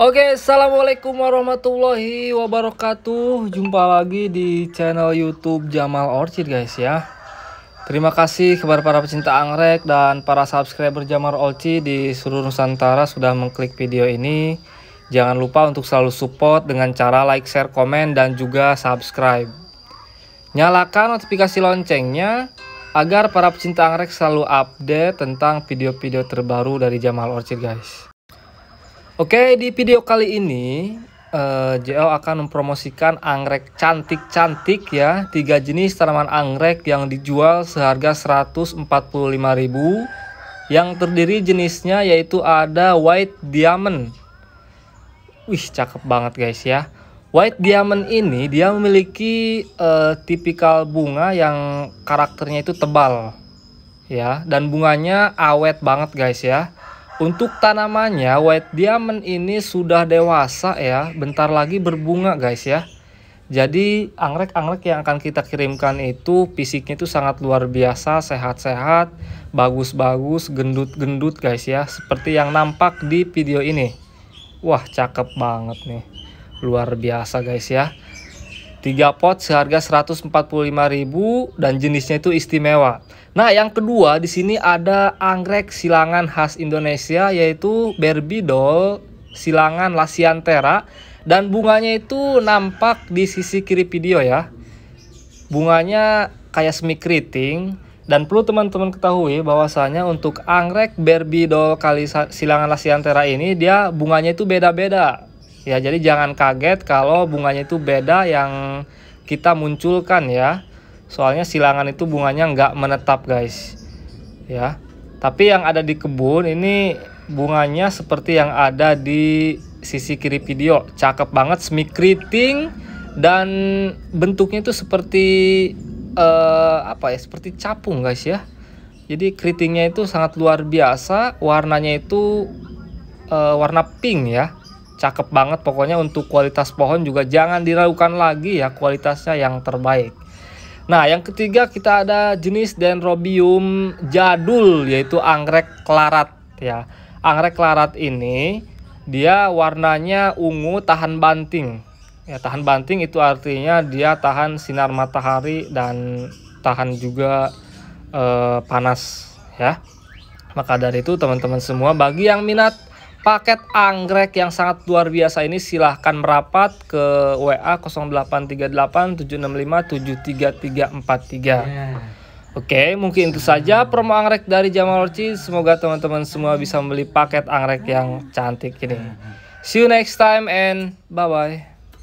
Oke, assalamualaikum warahmatullahi wabarakatuh. Jumpa lagi di channel YouTube Jamal Orchid, guys ya. Terima kasih kepada para pecinta anggrek dan para subscriber Jamal Orchid di seluruh Nusantara sudah mengklik video ini. Jangan lupa untuk selalu support dengan cara like, share, komen, dan juga subscribe. Nyalakan notifikasi loncengnya agar para pecinta anggrek selalu update tentang video-video terbaru dari Jamal Orchid, guys. Oke, di video kali ini uh, eh, JL akan mempromosikan anggrek cantik-cantik ya, tiga jenis tanaman anggrek yang dijual seharga 145.000 yang terdiri jenisnya yaitu ada white diamond. Wih, cakep banget guys ya. White diamond ini dia memiliki uh, tipikal bunga yang karakternya itu tebal ya dan bunganya awet banget guys ya untuk tanamannya white diamond ini sudah dewasa ya, bentar lagi berbunga guys ya. Jadi anggrek-anggrek yang akan kita kirimkan itu fisiknya itu sangat luar biasa, sehat-sehat, bagus-bagus, gendut-gendut guys ya, seperti yang nampak di video ini. Wah, cakep banget nih. Luar biasa guys ya. 3 pot seharga 145.000 dan jenisnya itu istimewa. Nah, yang kedua di sini ada anggrek silangan khas Indonesia yaitu berbidol silangan lasiantera dan bunganya itu nampak di sisi kiri video ya. Bunganya kayak semi keriting dan perlu teman-teman ketahui bahwasanya untuk anggrek berbidol kali silangan lasiantera ini dia bunganya itu beda-beda Ya, jadi jangan kaget kalau bunganya itu beda yang kita munculkan ya. Soalnya silangan itu bunganya nggak menetap, guys. Ya. Tapi yang ada di kebun ini bunganya seperti yang ada di sisi kiri video. Cakep banget, semi keriting dan bentuknya itu seperti uh, apa ya? Seperti capung, guys ya. Jadi keritingnya itu sangat luar biasa, warnanya itu uh, warna pink ya cakep banget pokoknya untuk kualitas pohon juga jangan diragukan lagi ya kualitasnya yang terbaik Nah yang ketiga kita ada jenis dendrobium jadul yaitu anggrek klarat ya Anggrek klarat ini dia warnanya ungu tahan banting ya tahan banting itu artinya dia tahan sinar matahari dan tahan juga eh, panas ya maka dari itu teman-teman semua bagi yang minat paket anggrek yang sangat luar biasa ini silahkan merapat ke WA 083876573343. Iya. Oke, mungkin itu saja promo anggrek dari Jamal Orci. Semoga teman-teman semua bisa membeli paket anggrek yang cantik ini. Iya. See you next time and bye-bye.